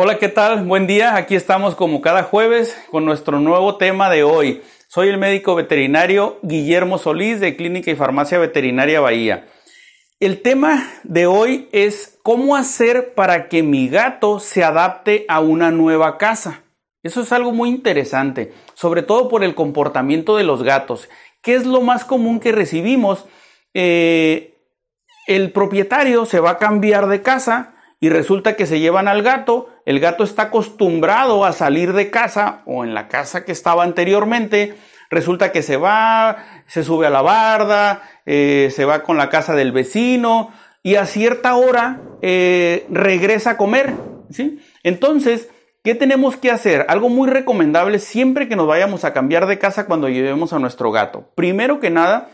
Hola, ¿qué tal? Buen día. Aquí estamos como cada jueves con nuestro nuevo tema de hoy. Soy el médico veterinario Guillermo Solís de Clínica y Farmacia Veterinaria Bahía. El tema de hoy es cómo hacer para que mi gato se adapte a una nueva casa. Eso es algo muy interesante, sobre todo por el comportamiento de los gatos. ¿Qué es lo más común que recibimos? Eh, el propietario se va a cambiar de casa y resulta que se llevan al gato. El gato está acostumbrado a salir de casa o en la casa que estaba anteriormente. Resulta que se va, se sube a la barda, eh, se va con la casa del vecino y a cierta hora eh, regresa a comer. ¿sí? Entonces, ¿Qué tenemos que hacer? Algo muy recomendable siempre que nos vayamos a cambiar de casa cuando llevemos a nuestro gato. Primero que nada,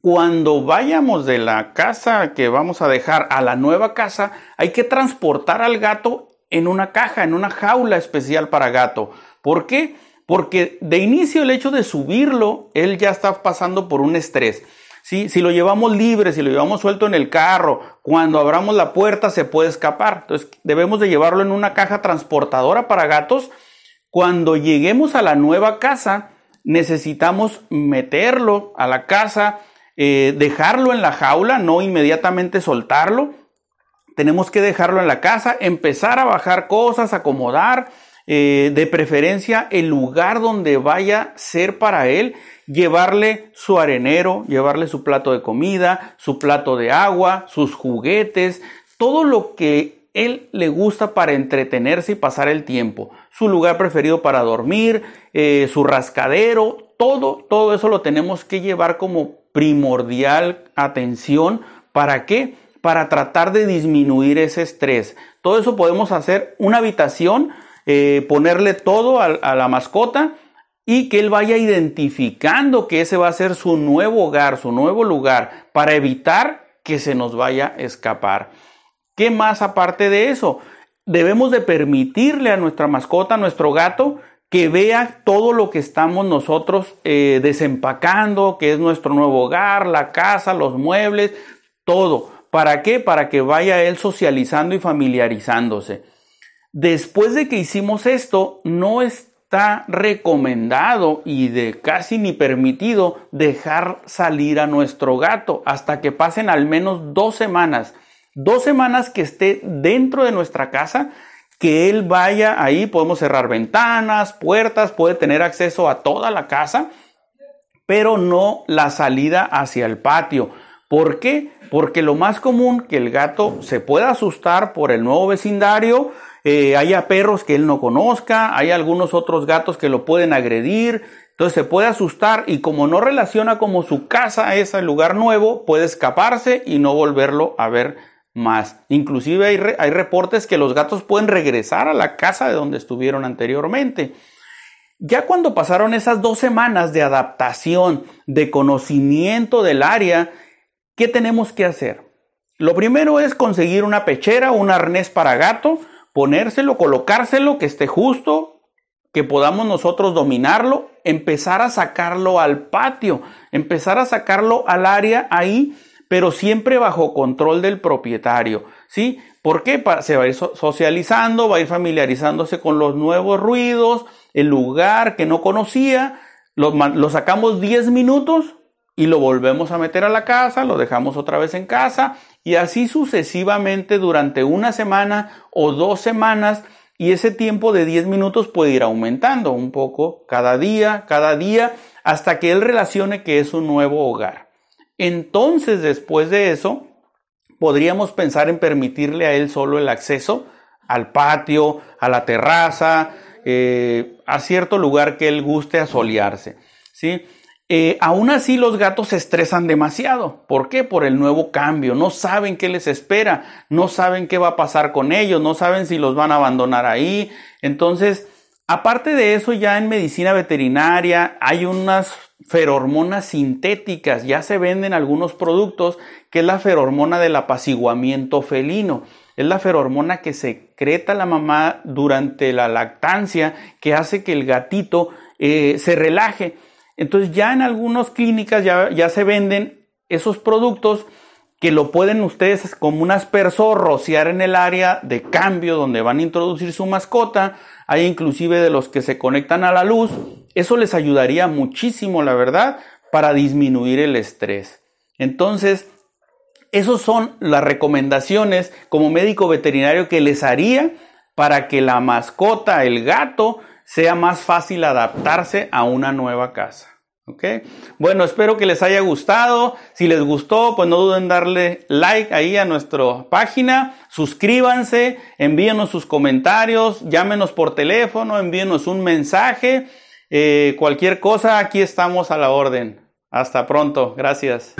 cuando vayamos de la casa que vamos a dejar a la nueva casa, hay que transportar al gato en una caja, en una jaula especial para gato. ¿Por qué? Porque de inicio el hecho de subirlo, él ya está pasando por un estrés. Si lo llevamos libre, si lo llevamos suelto en el carro, cuando abramos la puerta se puede escapar. Entonces debemos de llevarlo en una caja transportadora para gatos. Cuando lleguemos a la nueva casa, necesitamos meterlo a la casa, eh, dejarlo en la jaula, no inmediatamente soltarlo. Tenemos que dejarlo en la casa, empezar a bajar cosas, acomodar, eh, de preferencia el lugar donde vaya a ser para él llevarle su arenero, llevarle su plato de comida, su plato de agua, sus juguetes, todo lo que él le gusta para entretenerse y pasar el tiempo. Su lugar preferido para dormir, eh, su rascadero, todo, todo eso lo tenemos que llevar como primordial atención. ¿Para qué? Para tratar de disminuir ese estrés. Todo eso podemos hacer una habitación, eh, ponerle todo a la mascota y que él vaya identificando que ese va a ser su nuevo hogar, su nuevo lugar, para evitar que se nos vaya a escapar. ¿Qué más aparte de eso? Debemos de permitirle a nuestra mascota, a nuestro gato, que vea todo lo que estamos nosotros eh, desempacando, que es nuestro nuevo hogar, la casa, los muebles, todo. ¿Para qué? Para que vaya él socializando y familiarizándose. Después de que hicimos esto, no es está recomendado y de casi ni permitido dejar salir a nuestro gato hasta que pasen al menos dos semanas. Dos semanas que esté dentro de nuestra casa, que él vaya ahí, podemos cerrar ventanas, puertas, puede tener acceso a toda la casa, pero no la salida hacia el patio. ¿Por qué? Porque lo más común que el gato se pueda asustar por el nuevo vecindario, eh, haya perros que él no conozca, hay algunos otros gatos que lo pueden agredir, entonces se puede asustar y como no relaciona como su casa es el lugar nuevo, puede escaparse y no volverlo a ver más. Inclusive hay, hay reportes que los gatos pueden regresar a la casa de donde estuvieron anteriormente. Ya cuando pasaron esas dos semanas de adaptación, de conocimiento del área, ¿qué tenemos que hacer? Lo primero es conseguir una pechera, un arnés para gato, ponérselo, colocárselo, que esté justo, que podamos nosotros dominarlo, empezar a sacarlo al patio, empezar a sacarlo al área ahí, pero siempre bajo control del propietario, ¿sí? Porque se va a ir socializando, va a ir familiarizándose con los nuevos ruidos, el lugar que no conocía, lo, lo sacamos 10 minutos, y lo volvemos a meter a la casa, lo dejamos otra vez en casa y así sucesivamente durante una semana o dos semanas y ese tiempo de 10 minutos puede ir aumentando un poco cada día, cada día, hasta que él relacione que es un nuevo hogar. Entonces, después de eso, podríamos pensar en permitirle a él solo el acceso al patio, a la terraza, eh, a cierto lugar que él guste asolearse. ¿sí? Eh, aún así los gatos se estresan demasiado. ¿Por qué? Por el nuevo cambio. No saben qué les espera, no saben qué va a pasar con ellos, no saben si los van a abandonar ahí. Entonces, aparte de eso, ya en medicina veterinaria hay unas ferormonas sintéticas. Ya se venden algunos productos que es la ferormona del apaciguamiento felino. Es la ferormona que secreta la mamá durante la lactancia que hace que el gatito eh, se relaje. Entonces ya en algunas clínicas ya, se venden esos productos que lo pueden ustedes como un aspersor rociar en el área de cambio donde van a introducir su mascota. Hay inclusive de los que se conectan a la luz. Eso les ayudaría muchísimo, la verdad, para disminuir el estrés. Entonces, esas son las recomendaciones como médico veterinario que les haría para que la mascota, el gato, sea más fácil adaptarse a una nueva casa. ¿Ok? Bueno, espero que les haya gustado. Si les gustó, pues no duden en darle like ahí a nuestra página. Suscríbanse, envíenos sus comentarios, llámenos por teléfono, envíenos un mensaje. Eh, cualquier cosa, aquí estamos a la orden. Hasta pronto. Gracias.